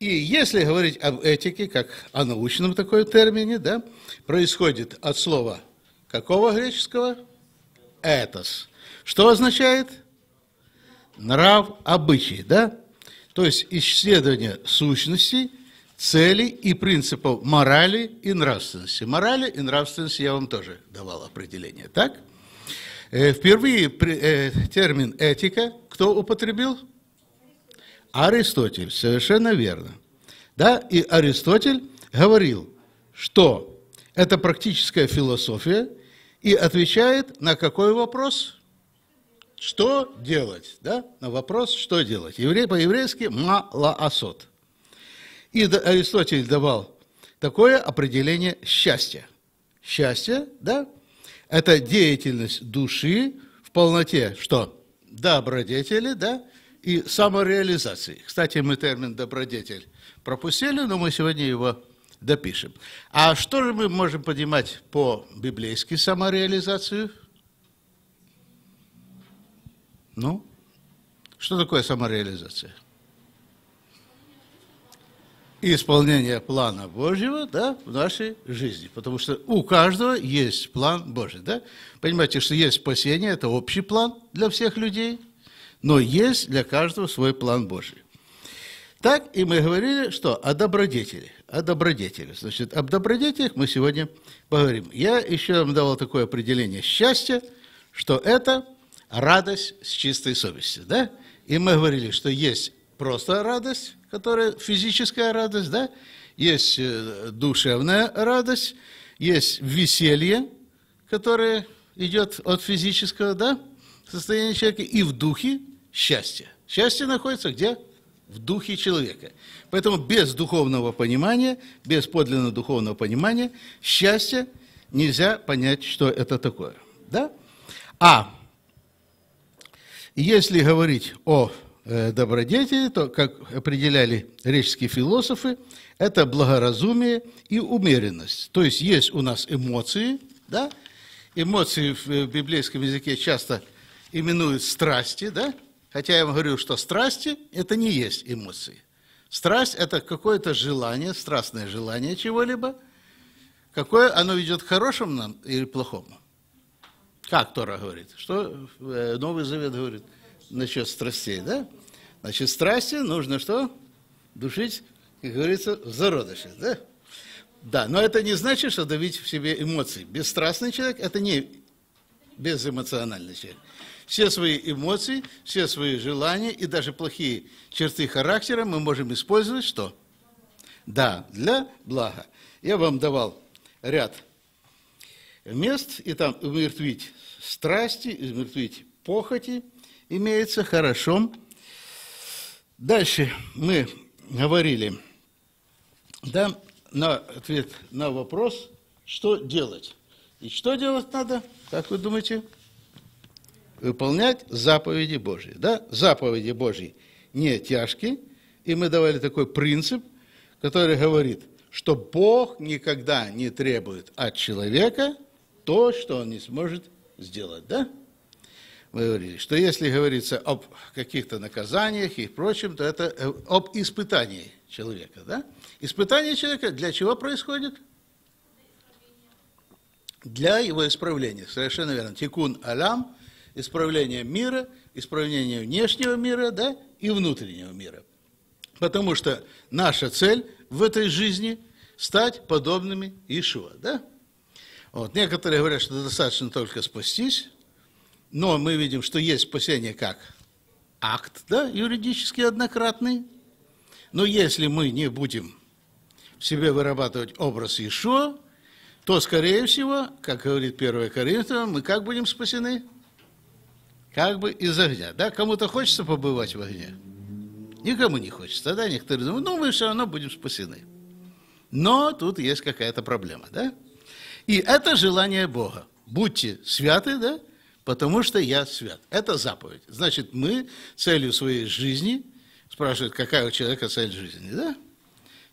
И если говорить об этике, как о научном такой термине, да, происходит от слова какого греческого? Этос. Что означает? Нрав, обычаи, да? То есть исследование сущности, целей и принципов морали и нравственности. Морали и нравственности я вам тоже давал определение, так? Э, впервые э, термин «этика» кто употребил? Аристотель, совершенно верно. Да, и Аристотель говорил, что это практическая философия и отвечает на какой вопрос? Что делать? Да? На вопрос, что делать? Еврей по-еврейски малаасот. И Аристотель давал такое определение счастья. Счастье, да, это деятельность души в полноте, что? Добродетели, да, и самореализации. Кстати, мы термин «добродетель» пропустили, но мы сегодня его допишем. А что же мы можем понимать по библейски самореализацию? Ну, что такое самореализация? Исполнение плана Божьего да, в нашей жизни. Потому что у каждого есть план Божий. Да? Понимаете, что есть спасение, это общий план для всех людей – но есть для каждого свой план Божий. Так и мы говорили, что о добродетели, о добродетели. Значит, об добродетелях мы сегодня поговорим. Я еще вам давал такое определение счастья, что это радость с чистой совестью, да? И мы говорили, что есть просто радость, которая физическая радость, да? Есть э, душевная радость, есть веселье, которое идет от физического, да, состояния человека, и в духе счастье. Счастье находится где? В духе человека. Поэтому без духовного понимания, без подлинно духовного понимания, счастье нельзя понять, что это такое. Да? А если говорить о э, добродетели, то, как определяли греческие философы, это благоразумие и умеренность. То есть есть у нас эмоции, да? эмоции в э, библейском языке часто именуют страсти, да? Хотя я вам говорю, что страсти – это не есть эмоции. Страсть – это какое-то желание, страстное желание чего-либо, какое оно ведет к хорошему нам или плохому. Как Тора говорит? Что э, Новый Завет говорит насчет страстей, да? Значит, страсти нужно что? Душить, как говорится, в зародыше, да? Да, но это не значит, что давить в себе эмоции. Бесстрастный человек – это не безэмоциональный человек. Все свои эмоции, все свои желания и даже плохие черты характера мы можем использовать что? Да, для блага. Я вам давал ряд мест, и там умертвить страсти, умертвить похоти имеется хорошо. Дальше мы говорили, да, на ответ на вопрос, что делать. И что делать надо, как вы думаете? выполнять заповеди Божьи. Да? Заповеди Божьи не тяжкие, и мы давали такой принцип, который говорит, что Бог никогда не требует от человека то, что он не сможет сделать, да? Мы говорили, что если говорится об каких-то наказаниях и прочем, то это э, об испытании человека, да? Испытание человека для чего происходит? Для его исправления, совершенно верно. Тикун алям исправлением мира, исправлением внешнего мира да, и внутреннего мира. Потому что наша цель в этой жизни – стать подобными Ишуа. Да? Вот. Некоторые говорят, что достаточно только спастись, но мы видим, что есть спасение как акт, да, юридически однократный. Но если мы не будем в себе вырабатывать образ Ишуа, то, скорее всего, как говорит 1 Коринфянам, мы как будем спасены? как бы из огня. Да, кому-то хочется побывать в огне, никому не хочется. да? некоторые думают, ну, мы все равно будем спасены. Но тут есть какая-то проблема, да? И это желание Бога. Будьте святы, да? Потому что я свят. Это заповедь. Значит, мы целью своей жизни, спрашивают, какая у человека цель жизни, да?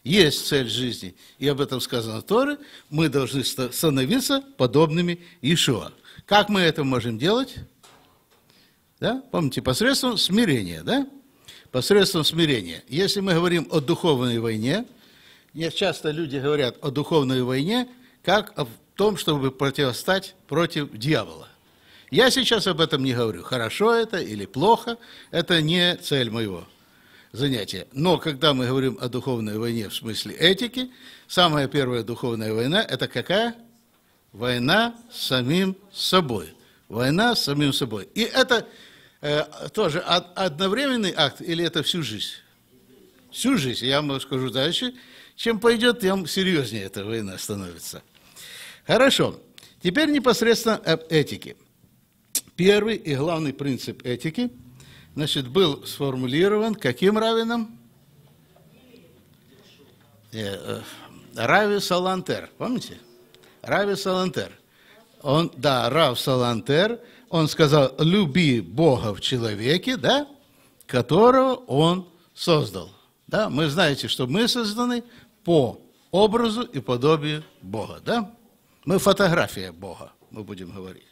Есть цель жизни, и об этом сказано Торы, мы должны становиться подобными Ишуа. Как мы это можем делать? Да? Помните, посредством смирения, да? Посредством смирения. Если мы говорим о духовной войне, часто люди говорят о духовной войне, как о том, чтобы противостать против дьявола. Я сейчас об этом не говорю, хорошо это или плохо, это не цель моего занятия. Но когда мы говорим о духовной войне в смысле этики, самая первая духовная война – это какая? Война с самим собой. Война с самим собой. И это Э, тоже одновременный акт или это всю жизнь? Всю жизнь, я вам скажу дальше. Чем пойдет, тем серьезнее эта война становится. Хорошо. Теперь непосредственно об этике. Первый и главный принцип этики, значит, был сформулирован каким раввином? Э, э, Рави Салантер, помните? Рави Салантер. Он, да, Рав Салантер – он сказал, люби Бога в человеке, да, которого он создал. Да, мы знаете, что мы созданы по образу и подобию Бога, да? Мы фотография Бога, мы будем говорить.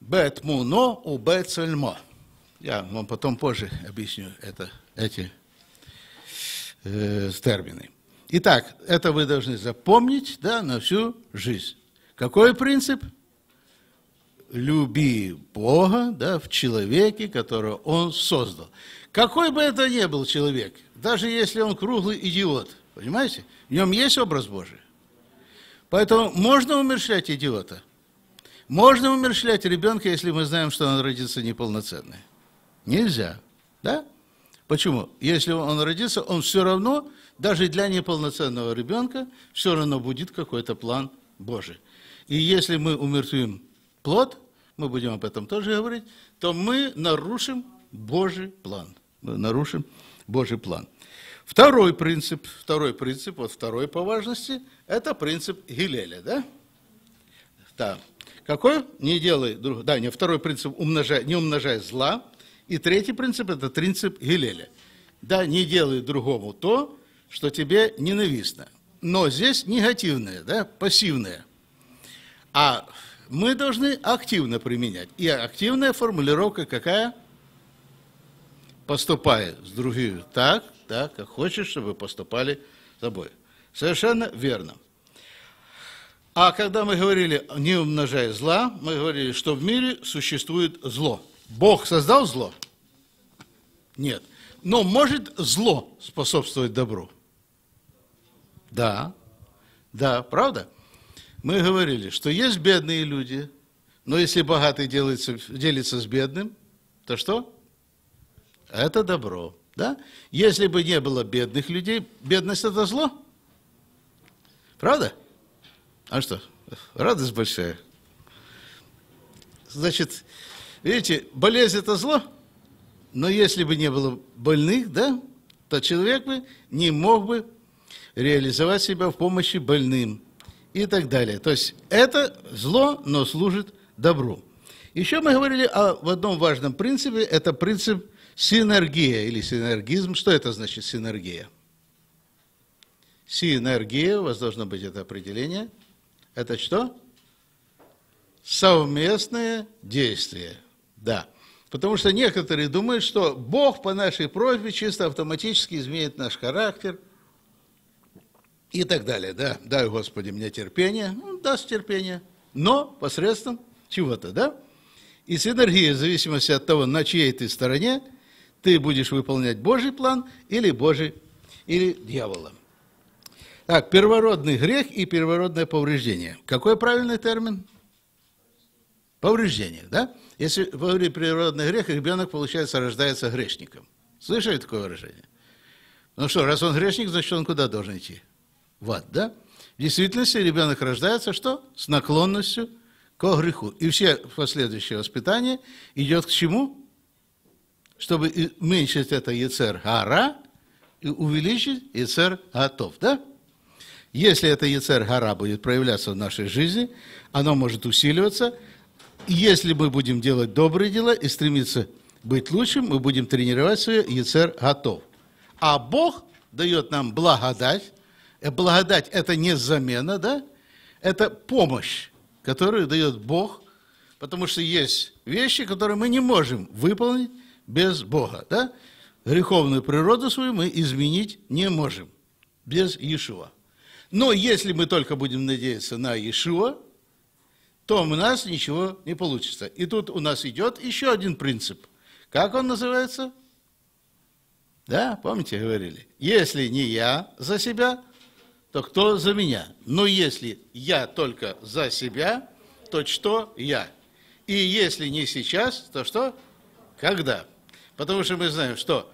Бет муно у бет сальмо. Я вам потом позже объясню это, эти э, термины. Итак, это вы должны запомнить да, на всю жизнь. Какой принцип? люби Бога да, в человеке, которого Он создал. Какой бы это ни был человек, даже если он круглый идиот, понимаете, в нем есть образ Божий. Поэтому можно умершлять идиота, можно умершлять ребенка, если мы знаем, что он родится неполноценный. Нельзя, да? Почему? Если он родится, он все равно, даже для неполноценного ребенка, все равно будет какой-то план Божий. И если мы умертвим плод, мы будем об этом тоже говорить, то мы нарушим Божий план. Мы нарушим Божий план. Второй принцип, второй принцип, вот второй по важности, это принцип Гилеля, да? Да. Какой? Не делай друг... Да, не, второй принцип, умножай, не умножай зла. И третий принцип, это принцип Гилеля. Да, не делай другому то, что тебе ненавистно. Но здесь негативное, да, пассивное. А мы должны активно применять. И активная формулировка какая? поступая с другими так, так, как хочешь, чтобы поступали с тобой. Совершенно верно. А когда мы говорили «не умножая зла», мы говорили, что в мире существует зло. Бог создал зло? Нет. Но может зло способствовать добру? Да. Да, правда? Правда? мы говорили, что есть бедные люди, но если богатый делится, делится с бедным, то что? Это добро. Да? Если бы не было бедных людей, бедность – это зло. Правда? А что? Радость большая. Значит, видите, болезнь – это зло, но если бы не было больных, да, то человек бы не мог бы реализовать себя в помощи больным и так далее. То есть это зло, но служит добру. Еще мы говорили о, одном важном принципе, это принцип синергия или синергизм. Что это значит синергия? Синергия, у вас должно быть это определение. Это что? Совместное действие. Да. Потому что некоторые думают, что Бог по нашей просьбе чисто автоматически изменит наш характер – и так далее, да, дай, Господи, мне терпение, он ну, даст терпение, но посредством чего-то, да, и с синергия, в зависимости от того, на чьей ты стороне, ты будешь выполнять Божий план или Божий, или дьявола. Так, первородный грех и первородное повреждение. Какой правильный термин? Повреждение, да? Если говорить природный грех, ребенок, получается, рождается грешником. Слышали такое выражение? Ну что, раз он грешник, значит, он куда должен идти? Вот, да? В действительности ребенок рождается что? С наклонностью к греху. И все последующее воспитание идет к чему? Чтобы уменьшить это яцер гора и увеличить яцер готов, да? Если это яцер гора будет проявляться в нашей жизни, оно может усиливаться. если мы будем делать добрые дела и стремиться быть лучшим, мы будем тренировать свое яцер готов. А Бог дает нам благодать, Благодать – это не замена, да? Это помощь, которую дает Бог, потому что есть вещи, которые мы не можем выполнить без Бога, да? Греховную природу свою мы изменить не можем без Иешуа. Но если мы только будем надеяться на Иешуа, то у нас ничего не получится. И тут у нас идет еще один принцип. Как он называется? Да, помните, говорили? Если не я за себя, то кто за меня? Но ну, если я только за себя, то что я? И если не сейчас, то что? Когда? Потому что мы знаем, что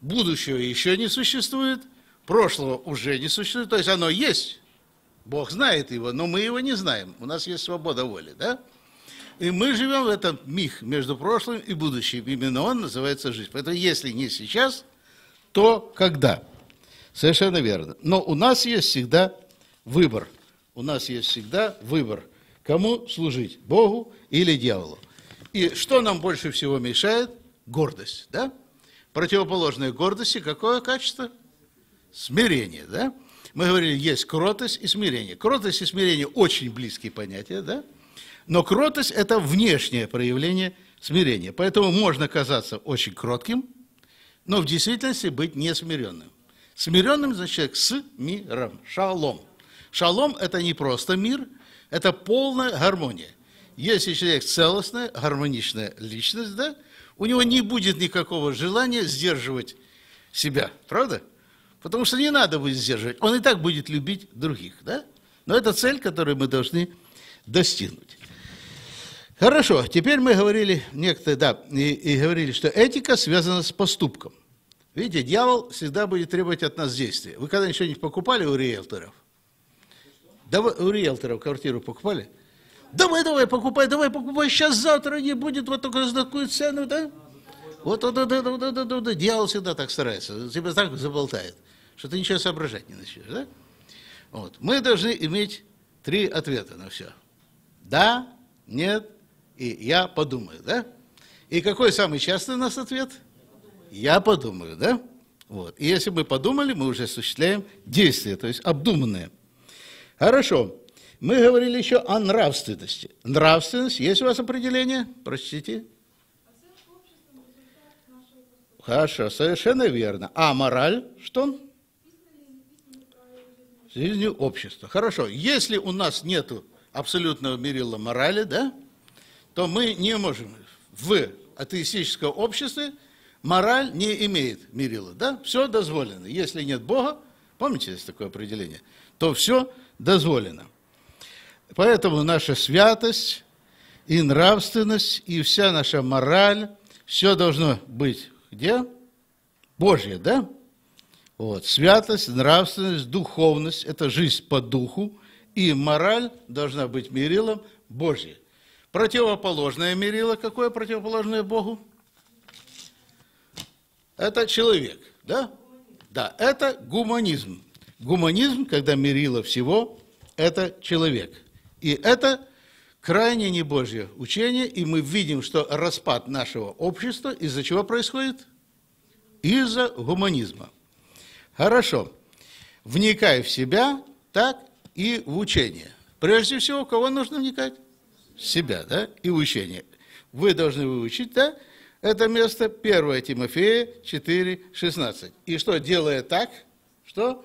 будущего еще не существует, прошлого уже не существует, то есть оно есть, Бог знает его, но мы его не знаем, у нас есть свобода воли, да? И мы живем в этом миг между прошлым и будущим, именно он называется жизнь. Поэтому если не сейчас, то когда? Совершенно верно. Но у нас есть всегда выбор. У нас есть всегда выбор, кому служить, Богу или дьяволу. И что нам больше всего мешает? Гордость, да? Противоположное гордости какое качество? Смирение, да? Мы говорили, есть кротость и смирение. Кротость и смирение очень близкие понятия, да? Но кротость – это внешнее проявление смирения. Поэтому можно казаться очень кротким, но в действительности быть несмиренным. Смиренным значит человек с миром. Шалом. Шалом – это не просто мир, это полная гармония. Если человек целостная, гармоничная личность, да, у него не будет никакого желания сдерживать себя, правда? Потому что не надо будет сдерживать, он и так будет любить других, да? Но это цель, которую мы должны достигнуть. Хорошо, теперь мы говорили, некоторые, да, и, и говорили, что этика связана с поступком – Видите, дьявол всегда будет требовать от нас действий. Вы когда ничего не покупали у риэлторов? Да вы у риэлторов квартиру покупали? Давай, давай, покупай, давай, покупай, сейчас, завтра не будет, вот только за такую цену, да? Вот, вот, вот, вот, вот, вот, вот, дьявол всегда так старается, тебя так заболтает, что ты ничего соображать не начнешь, да? Вот. Мы должны иметь три ответа на все. Да, нет и я подумаю, да? И какой самый частый у нас ответ – я подумаю, да? Вот. И если мы подумали, мы уже осуществляем действия, то есть обдуманные. Хорошо. Мы говорили еще о нравственности. Нравственность, есть у вас определение? Прочтите. Хорошо, совершенно верно. А мораль, что он? Жизнью общества. Хорошо, если у нас нет абсолютного мерила морали, да, то мы не можем в атеистическом обществе мораль не имеет мерила, да? Все дозволено. Если нет Бога, помните, есть такое определение, то все дозволено. Поэтому наша святость и нравственность, и вся наша мораль, все должно быть где? Божье, да? Вот. Святость, нравственность, духовность – это жизнь по духу, и мораль должна быть мерилом Божьей. Противоположное мерило, какое противоположное Богу? Это человек, да? Да, это гуманизм. Гуманизм, когда мерило всего, это человек. И это крайне небожье учение, и мы видим, что распад нашего общества из-за чего происходит? Из-за гуманизма. Хорошо. Вникай в себя, так и в учение. Прежде всего, кого нужно вникать? себя, да, и в учение. Вы должны выучить, да, это место 1 Тимофея 4,16. И что, делая так, что?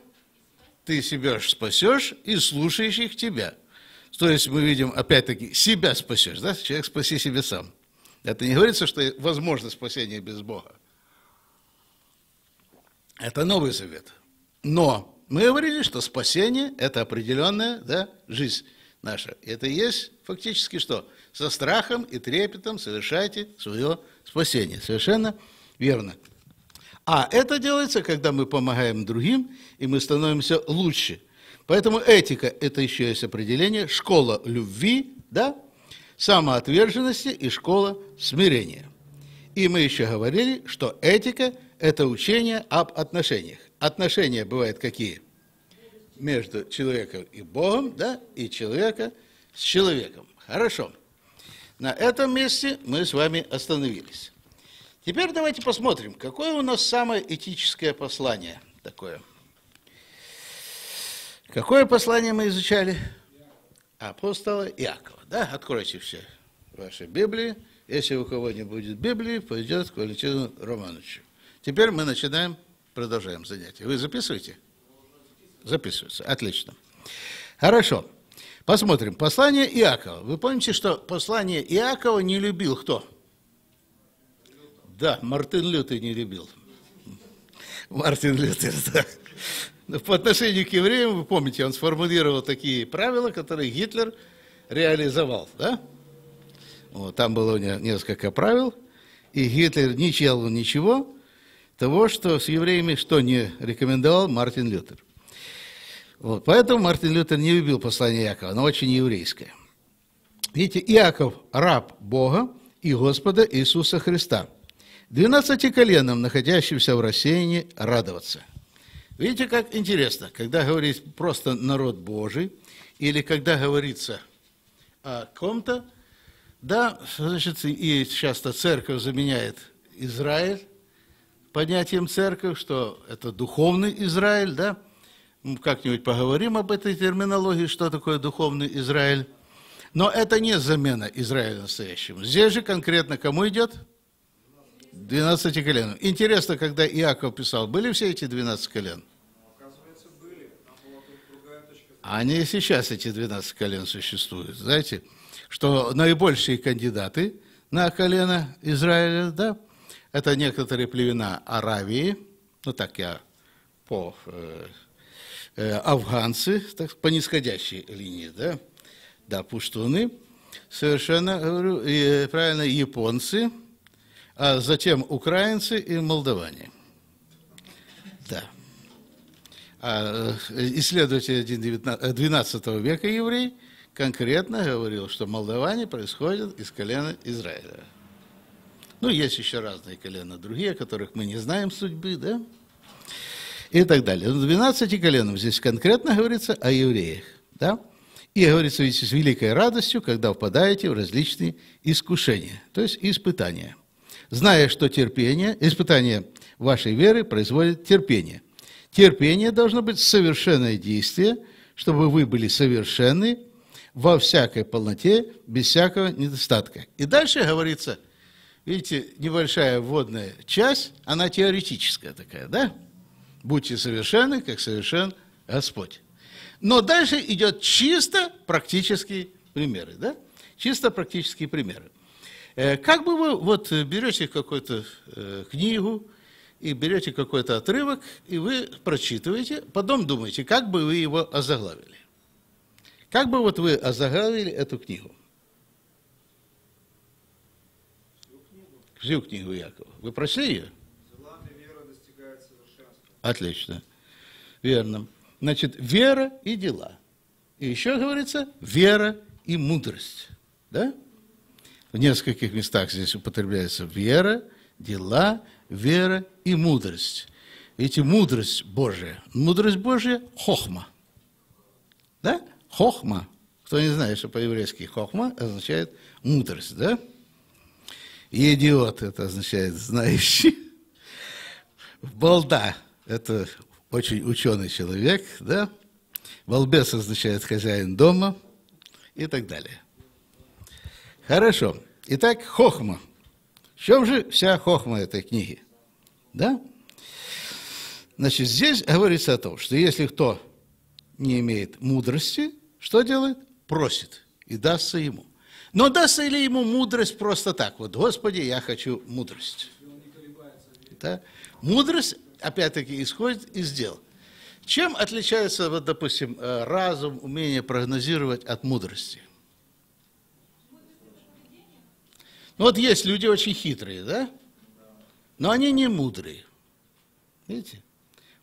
Ты себя спасешь и слушающих тебя. То есть мы видим, опять-таки, себя спасешь, да? Человек спаси себя сам. Это не говорится, что возможно спасение без Бога. Это Новый Завет. Но мы говорили, что спасение – это определенная да, жизнь наша. Это и есть фактически что? Со страхом и трепетом совершайте свое спасение. Совершенно верно. А это делается, когда мы помогаем другим, и мы становимся лучше. Поэтому этика – это еще есть определение, школа любви, да, самоотверженности и школа смирения. И мы еще говорили, что этика – это учение об отношениях. Отношения бывают какие – между человеком и Богом, да, и человека с человеком. Хорошо. На этом месте мы с вами остановились. Теперь давайте посмотрим, какое у нас самое этическое послание такое. Какое послание мы изучали? Апостола Иакова. Да, откройте все ваши Библии. Если у кого не будет Библии, пойдет к Валентину Романовичу. Теперь мы начинаем, продолжаем занятие. Вы записываете? Записывается. Отлично. Хорошо. Посмотрим. Послание Иакова. Вы помните, что послание Иакова не любил кто? Да, Мартин Лютый не любил. Мартин Лютер, да. Но по отношению к евреям, вы помните, он сформулировал такие правила, которые Гитлер реализовал, да? Вот, там было у него несколько правил, и Гитлер не делал ничего того, что с евреями что не рекомендовал Мартин Лютер. Вот, поэтому Мартин Лютер не любил послание Иакова, оно очень еврейское. Видите, Иаков – раб Бога и Господа Иисуса Христа. Двенадцати коленам, находящимся в рассеянии, радоваться. Видите, как интересно, когда говорится просто народ Божий, или когда говорится о ком-то, да, значит, и часто церковь заменяет Израиль понятием церковь, что это духовный Израиль, да, как-нибудь поговорим об этой терминологии, что такое духовный Израиль. Но это не замена Израиля настоящему. Здесь же конкретно кому идет? 12 колен. Интересно, когда Иаков писал, были все эти 12 колен? Они сейчас, эти 12 колен, существуют. Знаете, что наибольшие кандидаты на колено Израиля, да, это некоторые племена Аравии, ну так я по э, Э, афганцы, так, по нисходящей линии, да, да, пуштуны, совершенно, говорю, и, э, правильно, японцы, а затем украинцы и молдаване. Да. А э, исследователь 12 века еврей конкретно говорил, что молдаване происходят из колена Израиля. Ну, есть еще разные колена другие, которых мы не знаем судьбы, да? и так далее. Но 12 коленам здесь конкретно говорится о евреях. Да? И говорится, видите, с великой радостью, когда впадаете в различные искушения, то есть испытания. Зная, что терпение, испытание вашей веры производит терпение. Терпение должно быть совершенное действие, чтобы вы были совершенны во всякой полноте, без всякого недостатка. И дальше говорится, видите, небольшая вводная часть, она теоретическая такая, да? будьте совершенны, как совершен Господь. Но дальше идет чисто практические примеры, да? Чисто практические примеры. Э, как бы вы вот берете какую-то э, книгу и берете какой-то отрывок, и вы прочитываете, потом думаете, как бы вы его озаглавили. Как бы вот вы озаглавили эту книгу? Всю книгу, Всю Якова. Вы прочли ее? Отлично. Верно. Значит, вера и дела. И еще говорится, вера и мудрость. Да? В нескольких местах здесь употребляется вера, дела, вера и мудрость. Эти мудрость Божия. Мудрость Божия – хохма. Да? Хохма. Кто не знает, что по-еврейски хохма означает мудрость, да? идиот это означает знающий. Балда это очень ученый человек, да? Волбес означает хозяин дома и так далее. Хорошо. Итак, хохма. В чем же вся хохма этой книги? Да? Значит, здесь говорится о том, что если кто не имеет мудрости, что делает? Просит, и дастся ему. Но дастся ли ему мудрость просто так? Вот, Господи, я хочу мудрость. Да? Мудрость опять-таки, исходит из дел. Чем отличается, вот, допустим, э, разум, умение прогнозировать от мудрости? Ну, вот есть люди очень хитрые, да? Но они не мудрые. Видите?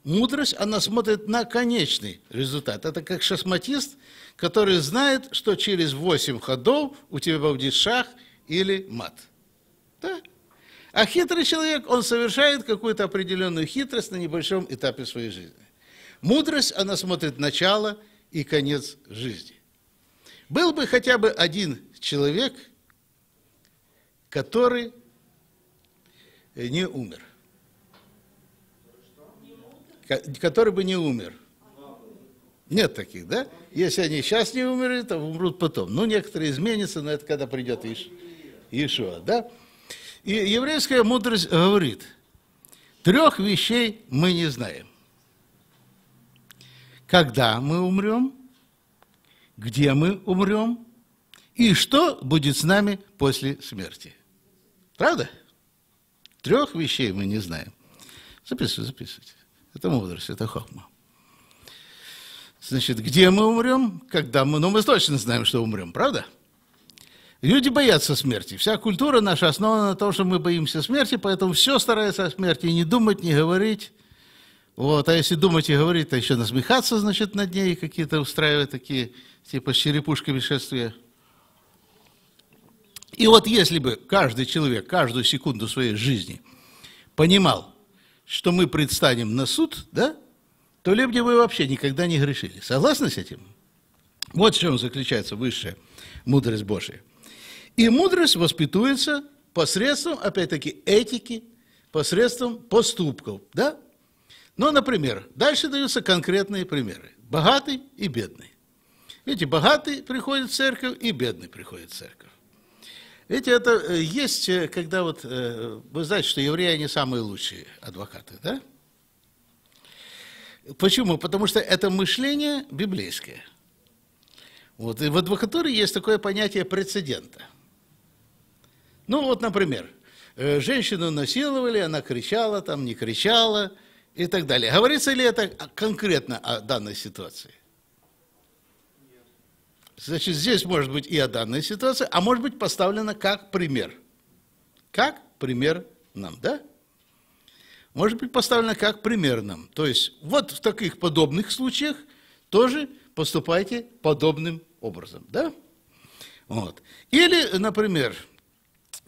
Мудрость, она смотрит на конечный результат. Это как шахматист, который знает, что через 8 ходов у тебя будет шах или мат. Да? А хитрый человек, он совершает какую-то определенную хитрость на небольшом этапе своей жизни. Мудрость, она смотрит начало и конец жизни. Был бы хотя бы один человек, который не умер. Который бы не умер. Нет таких, да? Если они сейчас не умерли, то умрут потом. Ну, некоторые изменятся, но это когда придет Иш, Ишуа, да? И еврейская мудрость говорит, трех вещей мы не знаем. Когда мы умрем, где мы умрем и что будет с нами после смерти. Правда? Трех вещей мы не знаем. Записывайте, записывайте. Это мудрость, это хохма. Значит, где мы умрем, когда мы... Ну, мы точно знаем, что умрем, правда? Правда? Люди боятся смерти. Вся культура наша основана на том, что мы боимся смерти, поэтому все старается о смерти, не думать, не говорить. Вот, а если думать и говорить, то еще насмехаться, значит, над ней, какие-то устраивать такие, типа, с черепушками шествия. И вот если бы каждый человек, каждую секунду своей жизни понимал, что мы предстанем на суд, да, то люди бы вообще никогда не грешили. Согласны с этим? Вот в чем заключается высшая мудрость Божия. И мудрость воспитуется посредством, опять-таки, этики, посредством поступков, да? Но, например, дальше даются конкретные примеры. Богатый и бедный. Видите, богатый приходит в церковь и бедный приходит в церковь. Видите, это э, есть, э, когда вот, э, вы знаете, что евреи, они самые лучшие адвокаты, да? Почему? Потому что это мышление библейское. Вот, и в адвокатуре есть такое понятие прецедента – ну вот, например, э, женщину насиловали, она кричала, там не кричала и так далее. Говорится ли это конкретно о данной ситуации? Значит, здесь может быть и о данной ситуации, а может быть поставлено как пример. Как пример нам, да? Может быть поставлено как пример нам. То есть вот в таких подобных случаях тоже поступайте подобным образом, да? Вот. Или, например,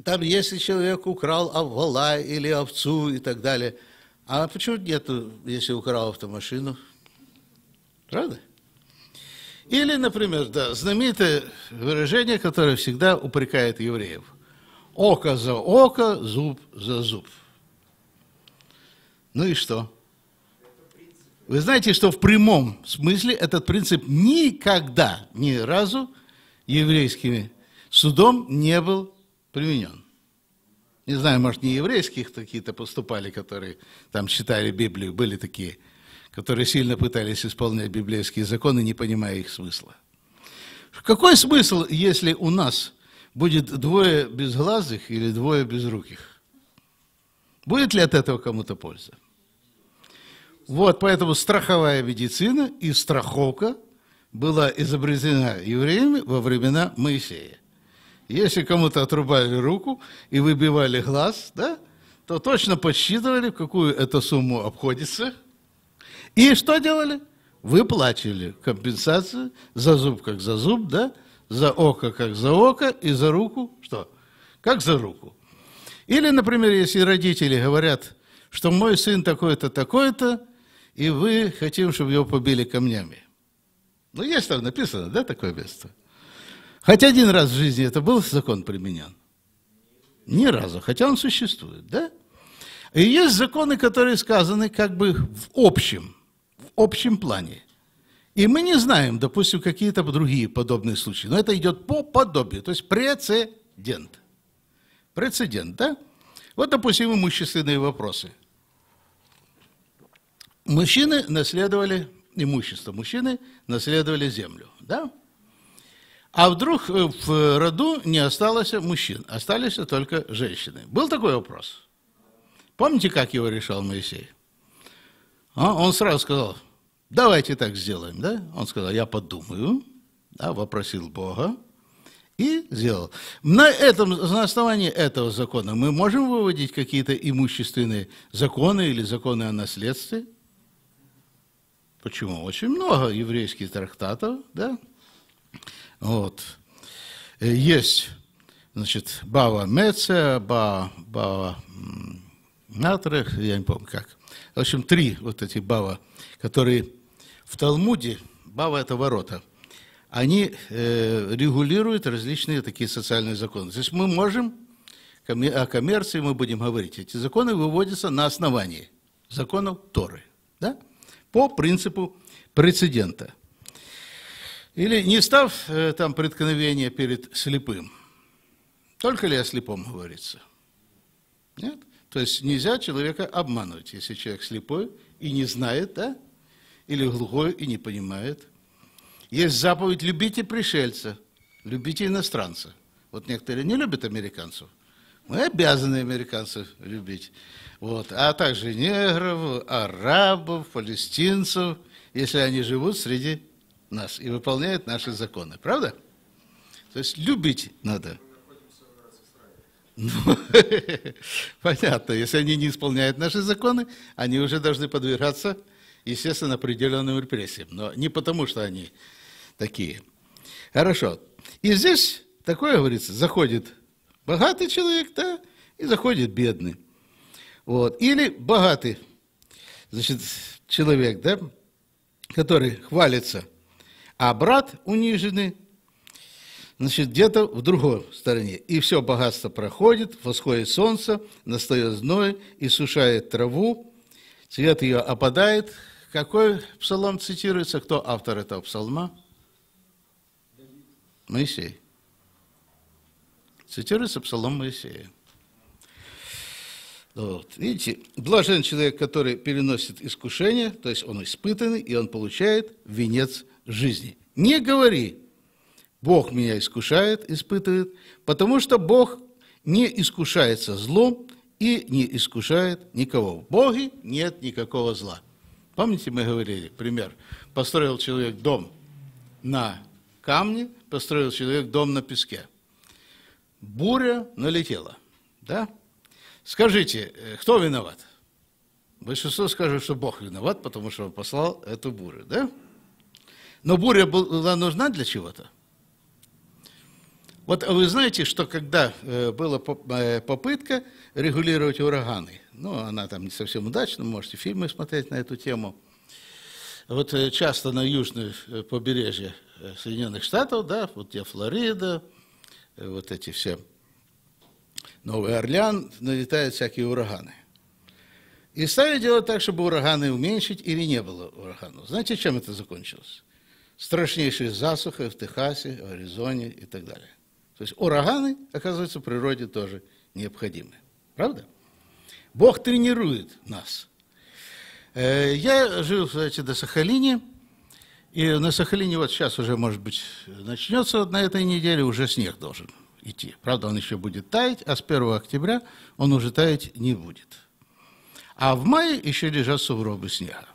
там, если человек украл овала или овцу и так далее, а почему нету, если украл автомашину? Правда? Или, например, да, знаменитое выражение, которое всегда упрекает евреев. Око за око, зуб за зуб. Ну и что? Вы знаете, что в прямом смысле этот принцип никогда, ни разу еврейскими судом не был применен. Не знаю, может, не еврейских какие-то поступали, которые там читали Библию, были такие, которые сильно пытались исполнять библейские законы, не понимая их смысла. Какой смысл, если у нас будет двое безглазых или двое безруких? Будет ли от этого кому-то польза? Вот, поэтому страховая медицина и страховка была изобретена евреями во времена Моисея. Если кому-то отрубали руку и выбивали глаз, да, то точно подсчитывали, какую эту сумму обходится. И что делали? Выплачивали компенсацию за зуб как за зуб, да, за око как за око и за руку что? Как за руку. Или, например, если родители говорят, что мой сын такой-то, такой-то, и вы хотим, чтобы его побили камнями. Ну, есть там написано, да, такое место? Хотя один раз в жизни это был закон применен? Ни разу, хотя он существует, да? И есть законы, которые сказаны как бы в общем, в общем плане. И мы не знаем, допустим, какие-то другие подобные случаи, но это идет по подобию, то есть прецедент. Прецедент, да? Вот, допустим, имущественные вопросы. Мужчины наследовали имущество, мужчины наследовали землю, да? А вдруг э, в роду не осталось мужчин, остались только женщины? Был такой вопрос. Помните, как его решал Моисей? А он сразу сказал, давайте так сделаем, да? Он сказал, я подумаю, да, вопросил Бога и сделал. На, этом, на основании этого закона мы можем выводить какие-то имущественные законы или законы о наследстве? Почему? Очень много еврейских трактатов, да? Вот. Э, есть, значит, Бава Меце, Бава, Бава Натрех, я не помню как. В общем, три вот эти Бава, которые в Талмуде, Бава – это ворота, они э, регулируют различные такие социальные законы. То есть мы можем о коммерции мы будем говорить. Эти законы выводятся на основании законов Торы, да? по принципу прецедента. Или не став э, там преткновение перед слепым. Только ли о слепом говорится? Нет? То есть нельзя человека обманывать, если человек слепой и не знает, да? Или глухой и не понимает. Есть заповедь «любите пришельца», «любите иностранца». Вот некоторые не любят американцев. Мы обязаны американцев любить. Вот. А также негров, арабов, палестинцев, если они живут среди нас и выполняет наши законы. Правда? То есть любить надо. понятно, если они не исполняют наши законы, они уже должны подвергаться, естественно, определенным репрессиям. Но не потому, что они такие. Хорошо. И здесь такое говорится, заходит богатый человек, да, и заходит бедный. Вот. Или богатый значит, человек, да, который хвалится – а брат униженный, значит, где-то в другой стороне. И все богатство проходит, восходит солнце, настает зной, и сушает траву, цвет ее опадает. Какой псалом цитируется? Кто автор этого псалма? Моисей. Цитируется псалом Моисея. Вот. Видите, блажен человек, который переносит искушение, то есть он испытанный, и он получает венец жизни. Не говори, Бог меня искушает, испытывает, потому что Бог не искушается злом и не искушает никого. В Боге нет никакого зла. Помните, мы говорили, пример, построил человек дом на камне, построил человек дом на песке. Буря налетела, да? Скажите, э, кто виноват? Большинство скажет, что Бог виноват, потому что он послал эту бурю, да? Да. Но буря была нужна для чего-то. Вот вы знаете, что когда э, была э, попытка регулировать ураганы, ну, она там не совсем удачна, можете фильмы смотреть на эту тему, вот э, часто на южное побережье Соединенных Штатов, да, вот где Флорида, вот эти все, Новый Орлеан, налетают всякие ураганы. И стали делать так, чтобы ураганы уменьшить или не было ураганов. Знаете, чем это закончилось? страшнейшая засуха в Техасе, в Аризоне и так далее. То есть ураганы, оказывается, в природе тоже необходимы. Правда? Бог тренирует нас. Э, я жил, кстати, до Сахалине, и на Сахалине вот сейчас уже, может быть, начнется на этой неделе, уже снег должен идти. Правда, он еще будет таять, а с 1 октября он уже таять не будет. А в мае еще лежат сугробы снега.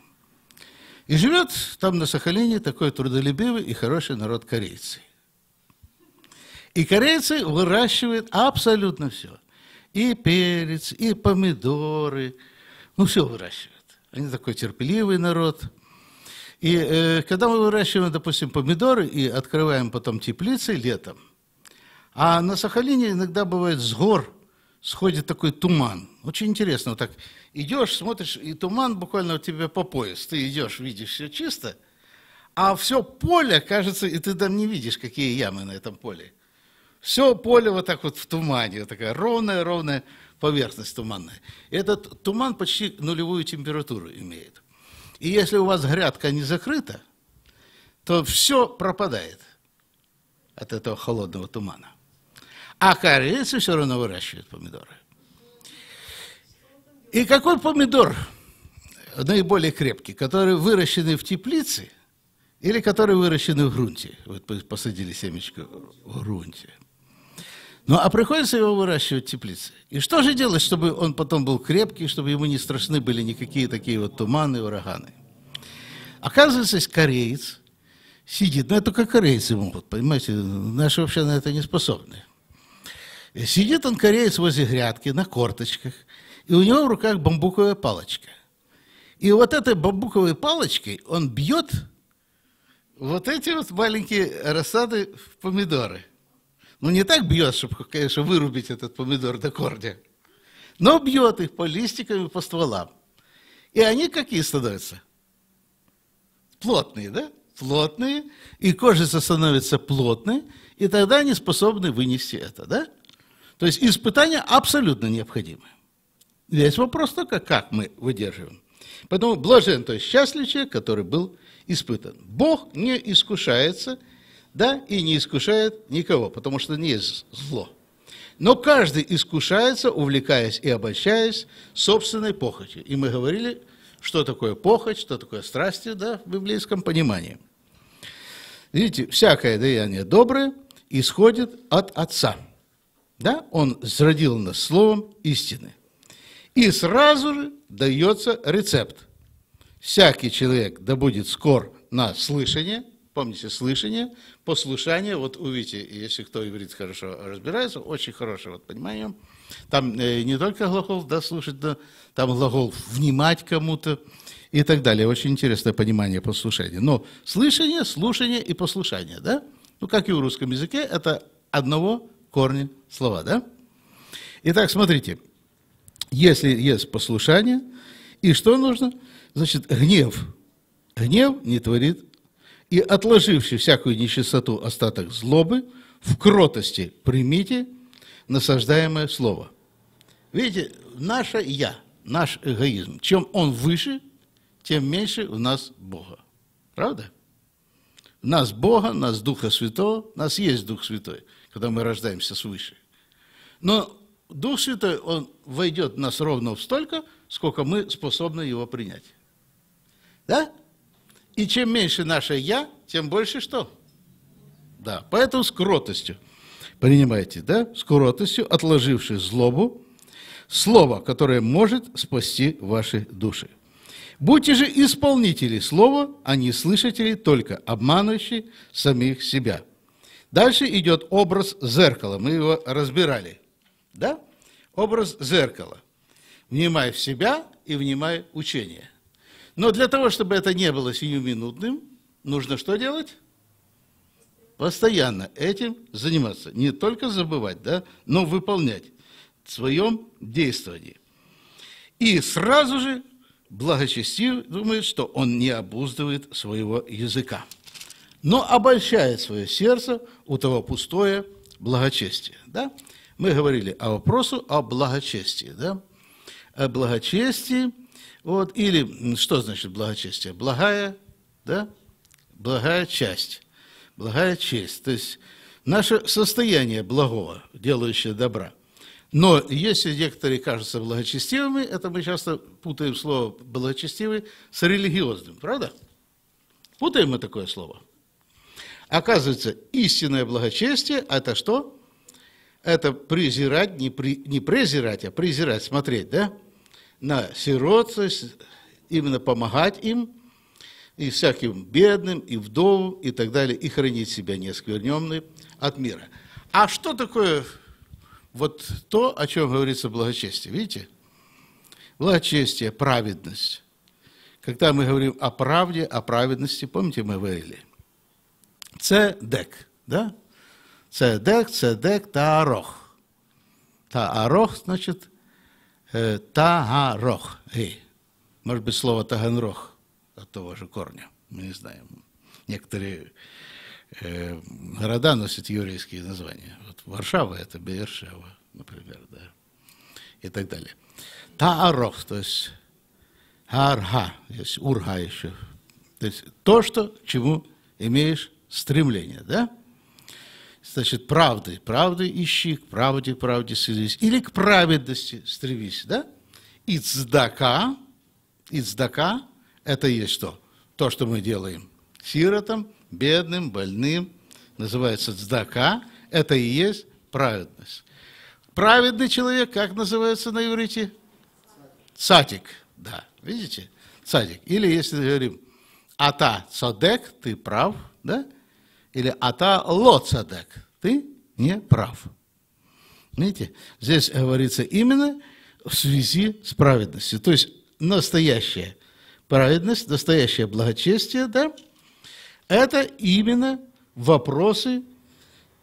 И живет там на Сахалине такой трудолюбивый и хороший народ корейцы. И корейцы выращивают абсолютно все. И перец, и помидоры, ну все выращивают. Они такой терпеливый народ. И э, когда мы выращиваем, допустим, помидоры и открываем потом теплицы летом, а на Сахалине иногда бывает с гор сходит такой туман. Очень интересно, вот так идешь, смотришь, и туман буквально у тебя по пояс. Ты идешь, видишь все чисто, а все поле, кажется, и ты там не видишь, какие ямы на этом поле. Все поле вот так вот в тумане, вот такая ровная-ровная поверхность туманная. Этот туман почти нулевую температуру имеет. И если у вас грядка не закрыта, то все пропадает от этого холодного тумана. А корейцы все равно выращивают помидоры. И какой помидор наиболее крепкий, который выращены в теплице или который выращены в грунте? Вот посадили семечко в грунте. Ну, а приходится его выращивать в теплице. И что же делать, чтобы он потом был крепкий, чтобы ему не страшны были никакие такие вот туманы, ураганы? Оказывается, есть кореец сидит, ну, это только корейцы могут, понимаете, наши вообще на это не способны. Сидит он кореец возле грядки на корточках, и у него в руках бамбуковая палочка. И вот этой бамбуковой палочкой он бьет вот эти вот маленькие рассады в помидоры. Ну, не так бьет, чтобы, конечно, вырубить этот помидор до корня, но бьет их по листикам и по стволам. И они какие становятся? Плотные, да? Плотные, и кожица становится плотной, и тогда они способны вынести это, да? То есть испытания абсолютно необходимы. Весь вопрос только, как мы выдерживаем. Поэтому блажен, то есть счастлив человек, который был испытан. Бог не искушается, да, и не искушает никого, потому что не есть зло. Но каждый искушается, увлекаясь и обольщаясь собственной похотью. И мы говорили, что такое похоть, что такое страсти, да, в библейском понимании. Видите, всякое деяние доброе исходит от Отца. Да? Он зародил нас словом истины. И сразу же дается рецепт. Всякий человек да будет скор на слышание, помните, слышание, послушание, вот увидите, если кто иврит хорошо разбирается, очень хорошее вот понимание, там э, не только глагол да, слушать, да, там глагол внимать кому-то и так далее. Очень интересное понимание послушания. Но слышание, слушание и послушание, да? Ну, как и в русском языке, это одного корни слова, да? Итак, смотрите, если есть послушание, и что нужно? Значит, гнев. Гнев не творит. И отложивший всякую нечистоту остаток злобы, в кротости примите насаждаемое слово. Видите, наше «я», наш эгоизм. Чем он выше, тем меньше у нас Бога. Правда? У нас Бога, у нас Духа Святого, у нас есть Дух Святой когда мы рождаемся свыше. Но Дух Святой, Он войдет в нас ровно в столько, сколько мы способны его принять. Да? И чем меньше наше «я», тем больше что? Да, поэтому с кротостью. Принимайте, да? С кротостью, отложивши злобу, слово, которое может спасти ваши души. Будьте же исполнители слова, а не слышатели, только обманывающие самих себя. Дальше идет образ зеркала. Мы его разбирали. Да? Образ зеркала. Внимай в себя и внимай учение. Но для того, чтобы это не было сиюминутным, нужно что делать? Постоянно этим заниматься. Не только забывать, да, но выполнять в своем действовании. И сразу же благочестив думает, что он не обуздывает своего языка но обольщает свое сердце у того пустое благочестие. Да? Мы говорили о вопросу о благочестии. Да? О благочестии. Вот, или что значит благочестие? Благая, да? благая часть, благая честь. То есть наше состояние благого, делающее добра. Но если некоторые кажутся благочестивыми, это мы часто путаем слово благочестивый с религиозным, правда? Путаем мы такое слово. Оказывается, истинное благочестие – это что? Это презирать, не, при, не презирать, а презирать, смотреть, да? На сирот, именно помогать им, и всяким бедным, и вдовам, и так далее, и хранить себя неоскверненным от мира. А что такое вот то, о чем говорится благочестие? Видите? Благочестие, праведность. Когда мы говорим о правде, о праведности, помните, мы говорили – Цедек, да? Цедек, цедек, таарох. Таарох, значит, э, таарох. Эй. Может быть, слово таганрох от того же корня. Мы не знаем. Некоторые э, города носят еврейские названия. Вот Варшава – это Бершева, например, да, и так далее. Таарох, то есть арха, есть урга еще. То есть то, что, чему имеешь стремление, да? Значит, правды, правды ищи, к правде, правде сидись. Или к праведности стремись, да? И цдака, и цдака – это есть что? То, что мы делаем сиротам, бедным, больным, называется цдака, это и есть праведность. Праведный человек, как называется на иврите? Цатик, да, видите? Цадик. Или если говорим, ата цадек, ты прав, да? или ата лоцадек, ты не прав. Видите, здесь говорится именно в связи с праведностью. То есть настоящая праведность, настоящее благочестие, да, это именно вопросы,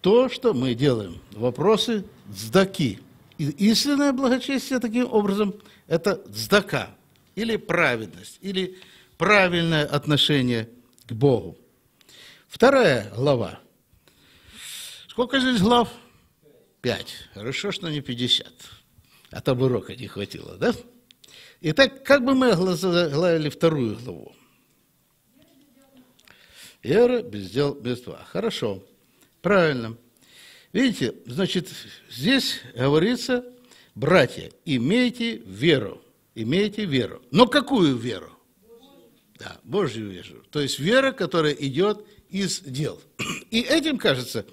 то, что мы делаем, вопросы сдаки. И истинное благочестие, таким образом, это сдака, или праведность, или правильное отношение к Богу. Вторая глава. Сколько здесь глав? Пять. Хорошо, что не пятьдесят. А там урока не хватило, да? Итак, как бы мы главили вторую главу? Вера без дел, без два. Хорошо. Правильно. Видите, значит, здесь говорится, братья, имейте веру. Имейте веру. Но какую веру? Да, Божью веру. То есть вера, которая идет из дел. И этим кажется,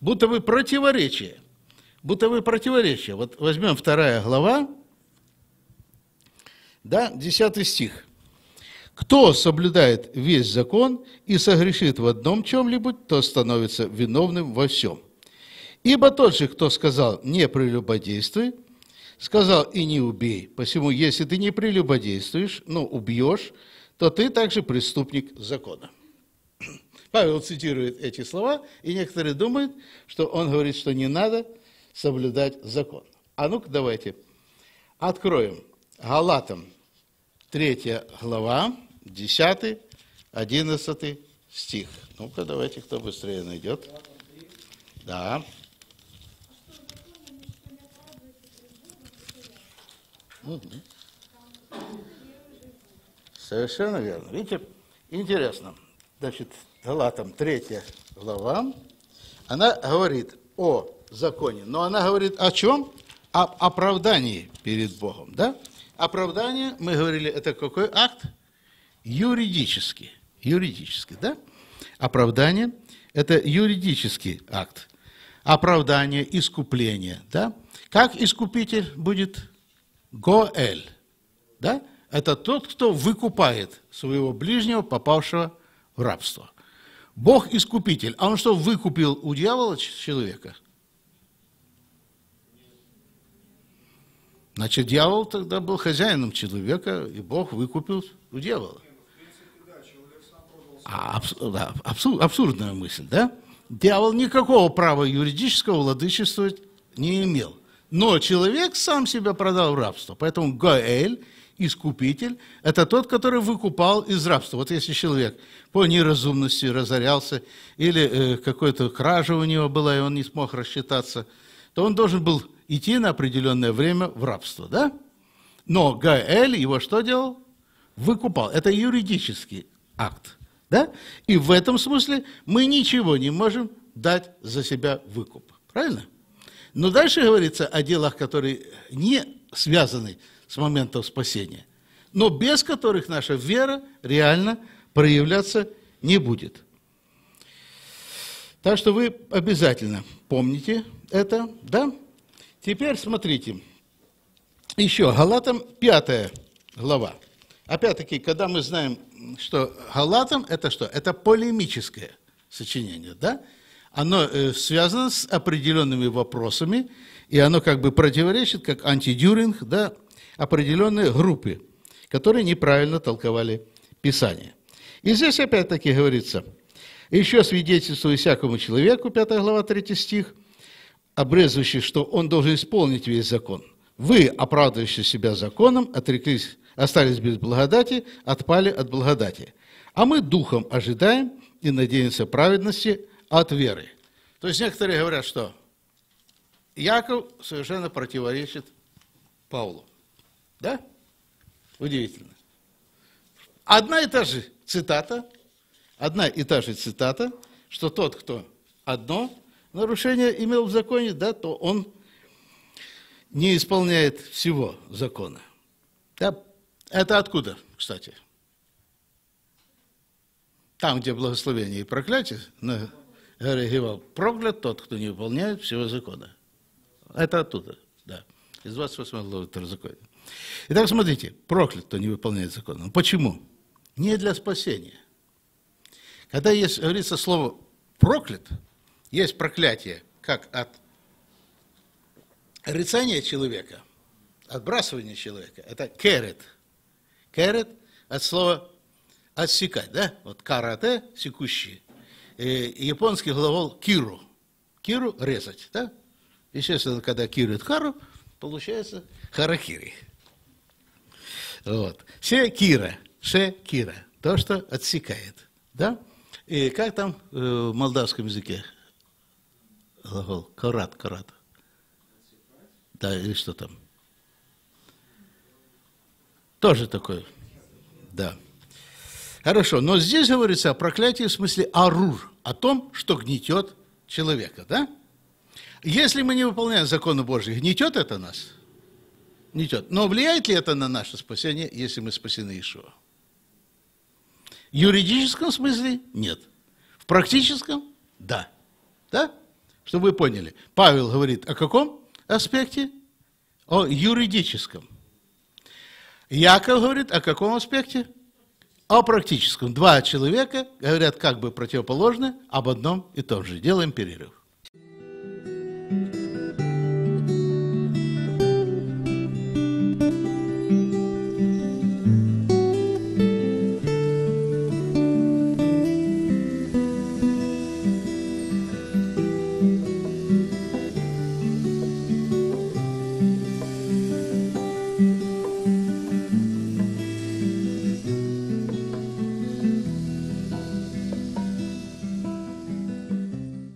будто бы противоречие. Будто бы противоречие. Вот возьмем вторая глава, да, десятый стих. Кто соблюдает весь закон и согрешит в одном чем-либо, то становится виновным во всем. Ибо тот же, кто сказал «не прелюбодействуй», сказал «и не убей». Посему, если ты не прелюбодействуешь, но ну, убьешь, то ты также преступник закона. Павел цитирует эти слова, и некоторые думают, что он говорит, что не надо соблюдать закон. А ну-ка давайте откроем Галатам 3 глава, 10, 11 стих. Ну-ка давайте, кто быстрее найдет. Да. Угу. Совершенно верно. Видите, интересно. Значит, Галатам 3 глава, она говорит о законе, но она говорит о чем? О оправдании перед Богом, да? Оправдание, мы говорили, это какой акт? Юридический, юридический, да? Оправдание – это юридический акт. Оправдание, искупление, да? Как искупитель будет? Гоэль, да? Это тот, кто выкупает своего ближнего, попавшего в рабство. Бог искупитель. А он что, выкупил у дьявола человека? Значит, дьявол тогда был хозяином человека, и Бог выкупил у дьявола. А, абсур, да, абсурдная мысль, да? Дьявол никакого права юридического владычествовать не имел. Но человек сам себя продал в рабство. Поэтому Гоэль искупитель – это тот, который выкупал из рабства. Вот если человек по неразумности разорялся, или э, какая-то кража у него была, и он не смог рассчитаться, то он должен был идти на определенное время в рабство, да? Но Гаэль его что делал? Выкупал. Это юридический акт, да? И в этом смысле мы ничего не можем дать за себя выкуп, правильно? Но дальше говорится о делах, которые не связаны с момента спасения, но без которых наша вера реально проявляться не будет. Так что вы обязательно помните это, да? Теперь смотрите, еще Галатам 5 глава. Опять-таки, когда мы знаем, что Галатам это что? Это полемическое сочинение, да? Оно э, связано с определенными вопросами, и оно как бы противоречит, как антидюринг, да, определенные группы, которые неправильно толковали Писание. И здесь опять-таки говорится, еще свидетельствую всякому человеку, 5 глава, 3 стих, обрезающий, что он должен исполнить весь закон. Вы, оправдывающие себя законом, отреклись, остались без благодати, отпали от благодати. А мы духом ожидаем и надеемся праведности от веры. То есть некоторые говорят, что Яков совершенно противоречит Павлу. Да? Удивительно. Одна и та же цитата, одна и та же цитата, что тот, кто одно нарушение имел в законе, да, то он не исполняет всего закона. Да? Это откуда, кстати? Там, где благословение и проклятие, на горе Гивал, проклят тот, кто не выполняет всего закона. Это оттуда, да. Из 28 главы Второзакония. Итак, смотрите, проклят, кто не выполняет закон. Почему? Не для спасения. Когда есть, говорится слово проклят, есть проклятие, как от рицания человека, отбрасывания человека, это керет. Керет от слова отсекать, да? Вот карате, секущий. И э, японский глагол киру. Киру резать, да? Естественно, когда кирит хару, получается харахири. Вот. кира, Шекира, кира, то, что отсекает. Да? И как там э, в молдавском языке глагол? Карат, карат. Да, или что там? Тоже такое. Да. Хорошо, но здесь говорится о проклятии в смысле арур, о том, что гнетет человека, да? Если мы не выполняем законы Божьи, гнетет это нас – не тет. Но влияет ли это на наше спасение, если мы спасены Ишуа? В юридическом смысле нет. В практическом – да. Да? Чтобы вы поняли. Павел говорит о каком аспекте? О юридическом. Яков говорит о каком аспекте? О практическом. Два человека говорят как бы противоположно об одном и том же. Делаем перерыв.